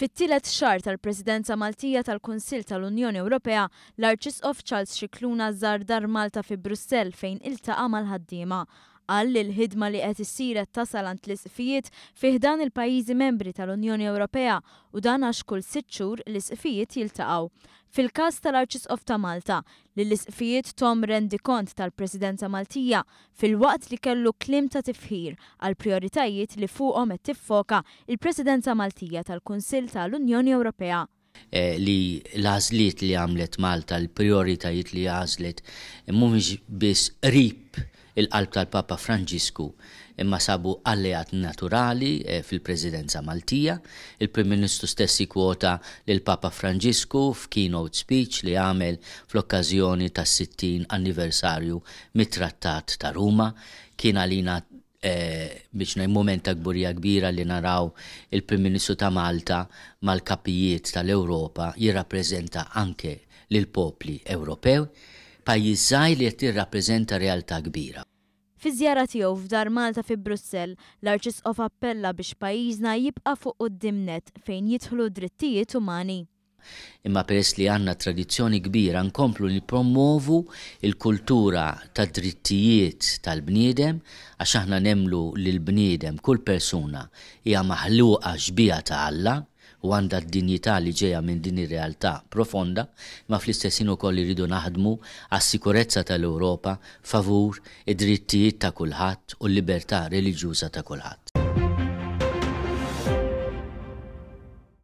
Fit-tielet xar tal-Presidenza Maltija tal-Kunsil tal-Unjoni Ewropea, l-Arċisqof Charles Xikluna żar dar Malta fi Brussell fejn iltaqa' mal-ħaddiema qal li l-ħidma li qed issir qed tasal għand l isqfijiet fih dan il-pajjiżi membri tal-Unjoni Ewropea u dan għax kull sitt xhur l isqfijiet jiltaqgħu. Fil-każ tal-Arċisqof ta' Malta, li l isqfijiet tom rendi kont tal-Presidenza Maltija fil-waqt li kellu klim ta' tifħir għal prioritajiet li fuqhom qed tiffoka il-Presidenza Maltija tal-Kunsill tal-Unjoni Ewropea eh, li l-għazliet li għamlet Malta, l-prioritajiet li għazliet, mumiġ biss rip il-qalb tal-Papa Franġisku imma sabu alleat naturali eh, fil-Presidenza Maltija. Il-Prim Ministru stessi kwota lil papa Franġisku f'keynote speech li għamel fl-okkazjoni tas 60 anniversarju mit-Trattat ta' Ruma. Kien għalina eh, biex nej moment gburija kbira li naraw il-Prim Ministru ta' Malta mal-kapijiet tal-Europa jirrappreżenta anke lil popli Ewropew pajizzaj li qed tirrappreżenta realtà kbira. Fi żjara tiegħu f'dar Malta fi Brussell, l-Arċisqof appella biex pajjiżna jibqa' fuq dimnet fejn jidħlu drittijiet umani. Imma peress li għanna tradizzjoni kbira nkomplu promovu il-kultura ta' drittijiet tal-bniedem għax aħna nemlu li l-bniedem kull persuna hija maħluqa xbija ta' Alla u għandha d-dinjità li ġejja minn din ir-realtà profonda, ma fl-istess ukoll iridu naħdmu għas-sikurezza tal-Ewropa favur id-drittijiet ta' kulħadd u l-libertà reliġjuża ta' kulħadd.